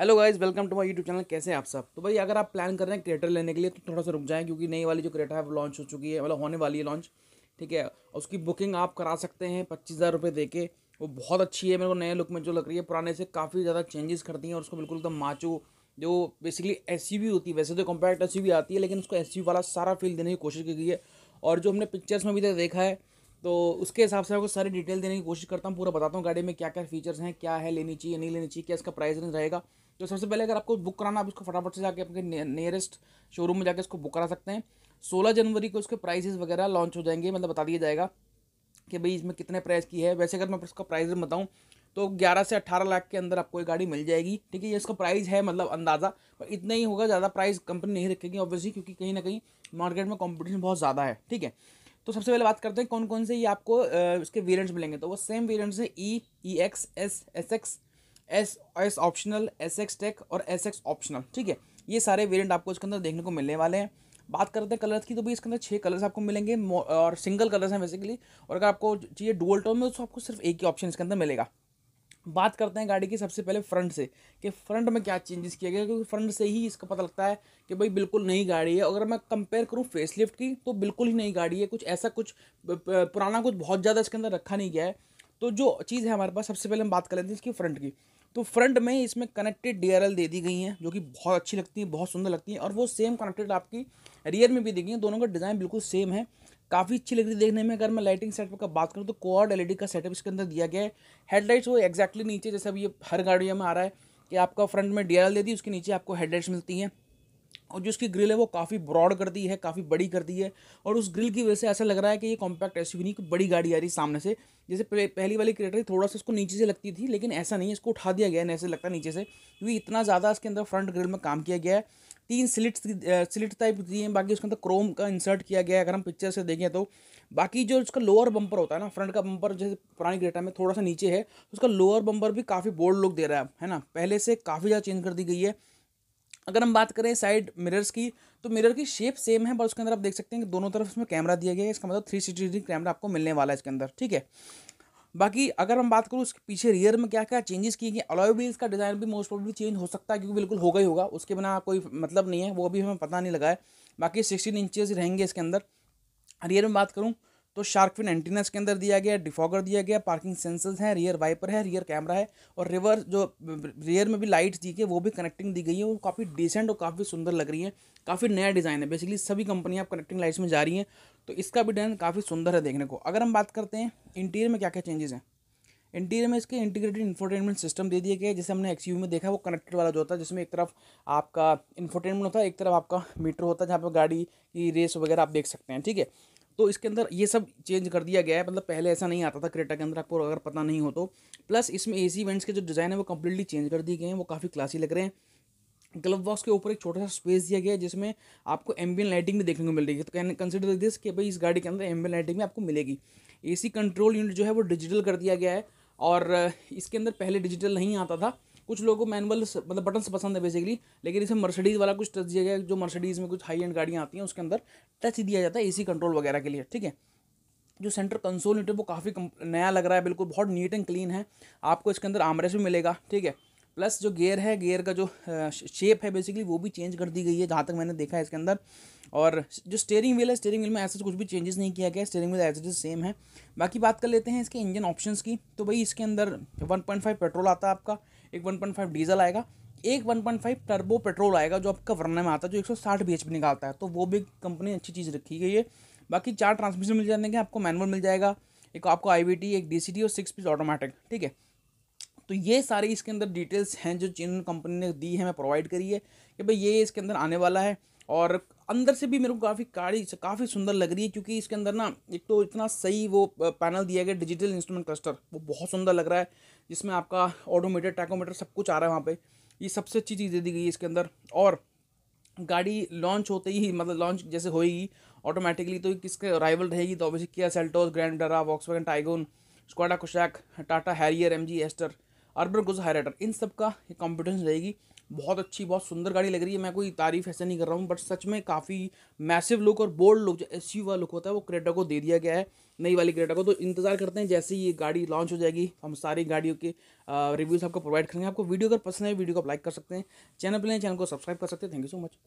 hello guys welcome to my YouTube channel कैसे हैं आप सब तो भाई अगर आप प्लान कर रहे हैं क्रेटर लेने के लिए तो थोड़ा सा रुक जाएं क्योंकि नई वाली जो क्रेटर है वो लॉन्च हो चुकी है मतलब होने वाली है लॉन्च ठीक है उसकी बुकिंग आप करा सकते हैं पच्चीस हज़ार रुपये दे के वो बहुत अच्छी है मेरे को नए लुक में जो लग रही है पुराने से काफ़ी ज़्यादा चेंजेस करती हैं और उसको बिल्कुल एकदम माचो जो बेसिकली एस होती है वैसे तो कॉम्पैक्ट एस आती है लेकिन उसको एस वाला सारा फील देने की कोशिश की गई है और जो हमने पिक्चर्स में भी देखा है तो उसके हिसाब से आपको सारी डिटेल देने की कोशिश करता हूँ पूरा बताता हूँ गाड़ी में क्या क्या फीचर्स हैं क्या है लेनी चाहिए नहीं लेनी चाहिए क्या इसका प्राइस रेंज रहेगा तो सबसे पहले अगर आपको बुक कराना आप इसको फटाफट से जाके आपके नियरेस्ट शोरूम में जाके इसको बुक करा सकते हैं सोलह जनवरी को इसके प्राइजेस वगैरह लॉन्च हो जाएंगे मतलब बता दिया जाएगा कि भाई इसमें कितने प्राइस की है वैसे अगर मैं इसका प्राइस बताऊँ तो ग्यारह से अट्ठारह लाख के अंदर आपको ये गाड़ी मिल जाएगी ठीक है ये इसका प्राइस है मतलब अंदाज़ा पर इतना ही होगा ज़्यादा प्राइस कंपनी नहीं रखेगी ऑब्वियसली क्योंकि कहीं ना कहीं मार्केट में कॉम्पिटिशन बहुत ज़्यादा है ठीक है तो सबसे पहले बात करते हैं कौन कौन से ये आपको इसके वेरियंट्स मिलेंगे तो वो सेम वेरियंट्स हैं E E X S S X S S optional S X tech और एस एक्स ऑप्शनल ठीक है ये सारे वेरिएंट आपको इसके अंदर देखने को मिलने वाले हैं बात करते हैं कलर्स की तो भाई इसके अंदर छः कलर्स आपको मिलेंगे और सिंगल कलर्स हैं बेसिकली और अगर आपको चाहिए डुअल टोन में तो आपको सिर्फ एक ही ऑप्शन इसके अंदर मिलेगा बात करते हैं गाड़ी की सबसे पहले फ्रंट से कि फ्रंट में क्या चेंजेस किया गया क्योंकि फ्रंट से ही इसका पता लगता है कि भाई बिल्कुल नई गाड़ी है अगर मैं कंपेयर करूँ फेसलिफ्ट की तो बिल्कुल ही नई गाड़ी है कुछ ऐसा कुछ पुराना कुछ बहुत ज़्यादा इसके अंदर रखा नहीं गया है तो जो चीज़ है हमारे पास सबसे पहले हम बात कर लेते हैं इसकी फ्रंट की तो फ्रंट में इसमें कनेक्टेड डी दे दी गई हैं जो कि बहुत अच्छी लगती हैं बहुत सुंदर लगती हैं और वो सेम कनेक्टेड आपकी रियर में भी दी गई हैं दोनों का डिज़ाइन बिल्कुल सेम है काफ़ी अच्छी लग रही देखने में अगर मैं लाइटिंग सेटअप तो e का बात करूँ तो कोड एलईडी का सेटअप इसके अंदर दिया गया है हेडलाइट्स वो एक्जैक्टली नीचे जैसे अभी ये हर गाड़ियों में आ रहा है कि आपका फ्रंट में डी दे दी उसके नीचे आपको हेडलाइट्स मिलती हैं और जो उसकी ग्रिल है वो काफ़ी ब्रॉड कर दी है काफ़ी बड़ी कर दी है और उस ग्रिल की वजह से ऐसा लग रहा है कि ये कॉम्पैक्ट ऐसी भी नहीं कि बड़ी गाड़ी आ रही सामने से जैसे पहली वाली क्रेटर थोड़ा सा इसको नीचे से लगती थी लेकिन ऐसा नहीं है इसको उठा दिया गया है ऐसे लगता है नीचे से क्योंकि इतना ज़्यादा इसके अंदर फ्रंट ग्रिल में काम किया गया है तीन स्लिट स्लिट टाइप दी हैं बाकी उसके अंदर क्रोम का इंसर्ट किया गया है अगर हम पिक्चर से देखें तो बाकी जो उसका लोअर बम्पर होता है ना फ्रंट का बम्पर जैसे पुरानी ग्रेटा में थोड़ा सा नीचे है उसका लोअर बम्पर भी काफ़ी बोल्ड लुक दे रहा है है ना पहले से काफ़ी ज़्यादा चेंज कर दी गई है अगर हम बात करें साइड मिरर्स की तो मिरर की शेप सेम है बट उसके अंदर आप देख सकते हैं कि दोनों तरफ इसमें कैमरा दिया गया है इसका मतलब थ्री सिक्सटी डिग्री कैमरा आपको मिलने वाला है इसके अंदर ठीक है बाकी अगर हम बात करूँ उसके पीछे रियर में क्या क्या चेंजेस किए गए अलॉय व्हील्स का डिज़ाइन भी मोस्ट प्रॉब्ली चेंज हो सकता है क्योंकि बिल्कुल होगा ही होगा उसके बिना कोई मतलब नहीं है वो अभी हमें पता नहीं लगा है बाकी सिक्सटीन इंचज रहेंगे इसके अंदर रियर में बात करूँ तो शार्कफिन एंटीनास के अंदर दिया गया डिफॉगर दिया गया पार्किंग सेंसर्स हैं रियर वाइपर है रियर कैमरा है और रिवर जो रियर में भी लाइट्स दी गई वो भी कनेक्टिंग दी गई है वो काफ़ी डिसेंट और काफ़ी सुंदर लग रही है काफ़ी नया डिज़ाइन है बेसिकली सभी कंपनियाँ आप कनेक्टिंग लाइट्स में जा रही हैं तो इसका भी डिज़ाइन काफ़ी सुंदर है देखने को अगर हम बात करते हैं इंटीरियर में क्या क्या चेंजेस हैं इंटीरियर में इसके इंटीग्रेटेड इन्फोटेनमेंट सिस्टम दे दिया गया जैसे हमने एक्स में देखा वो कनेक्टेड वाला जो होता है जिसमें एक तरफ आपका इन्फोटेनमेंट होता है एक तरफ आपका मीटर होता है जहाँ पर गाड़ी की रेस वगैरह आप देख सकते हैं ठीक है तो इसके अंदर ये सब चेंज कर दिया गया है मतलब पहले ऐसा नहीं आता था क्रेटा के अंदर आपको अगर पता नहीं हो तो प्लस इसमें ए सी के जो डिज़ाइन है वो कम्प्लीटली चेंज कर दिए गए हैं वो काफ़ी क्लासी लग रहे हैं ग्लव बॉक्स के ऊपर एक छोटा सा स्पेस दिया गया है जिसमें आपको एम्बियन लाइटिंग भी देखने को मिल रही है तो कैन कंसिडर दिस कि भाई इस गाड़ी के अंदर एम्बियन लाइटिंग भी आपको मिलेगी एसी कंट्रोल यूनिट जो है वो डिजिटल कर दिया गया है और इसके अंदर पहले डिजिटल नहीं आता था कुछ लोगों को मैनुअल मतलब बटन पसंद है बेसिकली लेकिन इसे मर्सिडीज़ वाला कुछ टच दिया गया जो मर्सिडीज़ में कुछ हाई एंड गाड़ियाँ आती हैं उसके अंदर टच दिया जाता है ए कंट्रोल वगैरह के लिए ठीक है जो सेंटर कंसोल यूनिट है वो काफ़ी नया लग रहा है बिल्कुल बहुत नीट एंड क्लीन है आपको इसके अंदर आमरेस भी मिलेगा ठीक है प्लस जो गेयर है गेयर का जो शेप है बेसिकली वो भी चेंज कर दी गई है जहाँ तक मैंने देखा है इसके अंदर और जो स्टेयरिंग व्हील है स्टेयरिंग व्हील में ऐसा कुछ भी चेंजेस नहीं किया गया steering wheel as it is same है बाकी बात कर लेते हैं इसके इंजन ऑप्शंस की तो भाई इसके अंदर 1.5 पेट्रोल आता है आपका एक 1.5 डीजल आएगा एक 1.5 टर्बो पेट्रोल आएगा जो आपका वरना में आता है जो 160 बीएचपी निकालता है तो वो भी कंपनी अच्छी चीज़ रखी गई है बाकी चार ट्रांसमिशन मिल जाएंगे आपको मैनुअल मिल जाएगा एक आपको आई एक डी और सिक्स पीस ऑटोमेटिक ठीक है तो ये सारी इसके अंदर डिटेल्स हैं जो चीन कंपनी ने दी है मैं प्रोवाइड करी है कि भाई ये इसके अंदर आने वाला है और अंदर से भी मेरे को काफ़ी गाड़ी काफ़ी सुंदर लग रही है क्योंकि इसके अंदर ना एक तो इतना सही वो पैनल दिया गया डिजिटल इंस्ट्रूमेंट क्लस्टर वो बहुत सुंदर लग रहा है जिसमें आपका ऑडोमीटर टैकोमीटर सब कुछ आ रहा है वहाँ पर ये सबसे अच्छी चीज़ दे दी गई है इसके अंदर और गाड़ी लॉन्च होते ही मतलब लॉन्च जैसे होएगी ऑटोमेटिकली तो किसके राइवल रहेगी तो obviously Kia Seltos grand Vitara Volkswagen Taigun Skoda Kushaq Tata Harrier M G Astor Urban cruiser Hyryder इन सब का कॉम्पिटिशन रहेगी बहुत अच्छी बहुत सुंदर गाड़ी लग रही है मैं कोई तारीफ ऐसे नहीं कर रहा हूँ बट सच में काफ़ी मैसिव लुक और बोल्ड लुक जो एस यू वाला लुक होता है वो क्रेटा को दे दिया गया है नई वाली क्रेटा को तो इंतजार करते हैं जैसे ही ये गाड़ी लॉन्च हो जाएगी हम सारी गाड़ियों के रिव्यूज़ आपको प्रोवाइड करेंगे आपको वीडियो अगर पसंद है वीडियो को आप लाइक कर सकते हैं चैनल पर चैनल को सब्सक्राइब कर सकते हैं थैंक यू सो मच